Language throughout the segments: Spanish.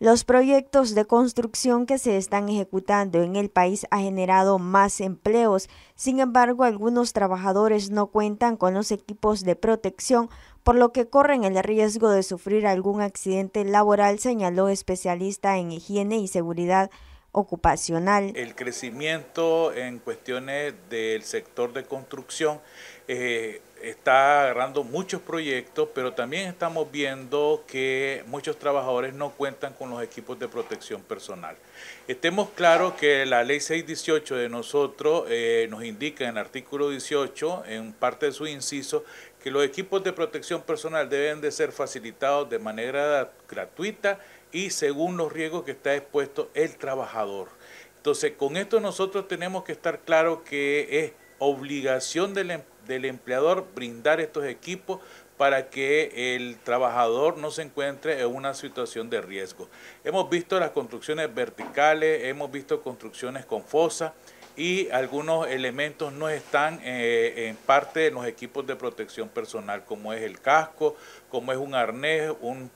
Los proyectos de construcción que se están ejecutando en el país ha generado más empleos, sin embargo algunos trabajadores no cuentan con los equipos de protección, por lo que corren el riesgo de sufrir algún accidente laboral, señaló especialista en higiene y seguridad ocupacional. El crecimiento en cuestiones del sector de construcción eh, está agarrando muchos proyectos, pero también estamos viendo que muchos trabajadores no cuentan con los equipos de protección personal. Estemos claros que la ley 618 de nosotros eh, nos indica en el artículo 18, en parte de su inciso, que los equipos de protección personal deben de ser facilitados de manera gratuita y según los riesgos que está expuesto el trabajador. Entonces, con esto nosotros tenemos que estar claros que es obligación em-, del, empleador brindar estos equipos para que el trabajador no se encuentre en una situación de riesgo. Hemos visto las construcciones verticales, hemos visto construcciones con fosa y algunos elementos no están eh, en parte de los equipos de protección personal, como es el casco, como es un arnés, un,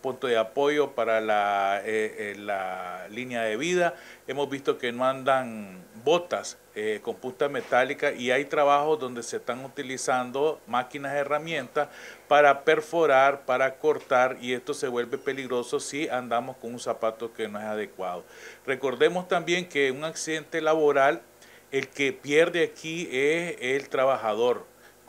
punto de apoyo para la, eh, eh, la línea de vida. Hemos visto que no andan botas eh, con punta metálica y hay trabajos donde se están utilizando máquinas, herramientas para perforar, para cortar y esto se vuelve peligroso si andamos con un zapato que no es adecuado. Recordemos también que un accidente laboral el que pierde aquí es el trabajador.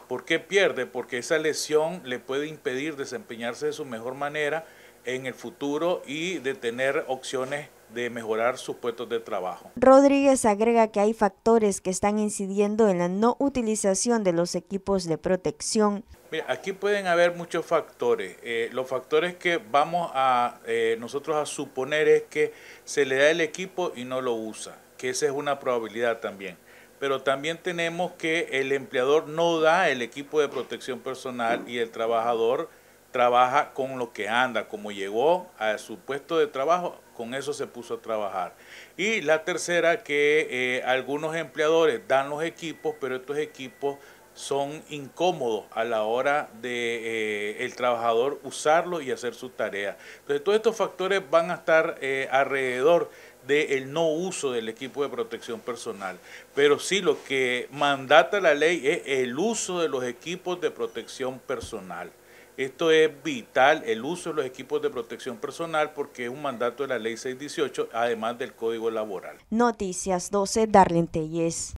¿Por qué pierde? Porque esa lesión le puede impedir desempeñarse de su mejor manera en el futuro y de tener opciones de mejorar sus puestos de trabajo. Rodríguez agrega que hay factores que están incidiendo en la no utilización de los equipos de protección. Mira, aquí pueden haber muchos factores. Eh, los factores que vamos a eh, nosotros a suponer es que se le da el equipo y no lo usa, que esa es una probabilidad también pero también tenemos que el empleador no da el equipo de protección personal y el trabajador trabaja con lo que anda, como llegó a su puesto de trabajo, con eso se puso a trabajar. Y la tercera, que eh, algunos empleadores dan los equipos, pero estos equipos son incómodos a la hora de eh, el trabajador usarlo y hacer su tarea. Entonces todos estos factores van a estar eh, alrededor del no uso del equipo de protección personal. Pero sí lo que mandata la ley es el uso de los equipos de protección personal. Esto es vital, el uso de los equipos de protección personal, porque es un mandato de la Ley 618, además del Código Laboral. Noticias 12, Darlene Telles.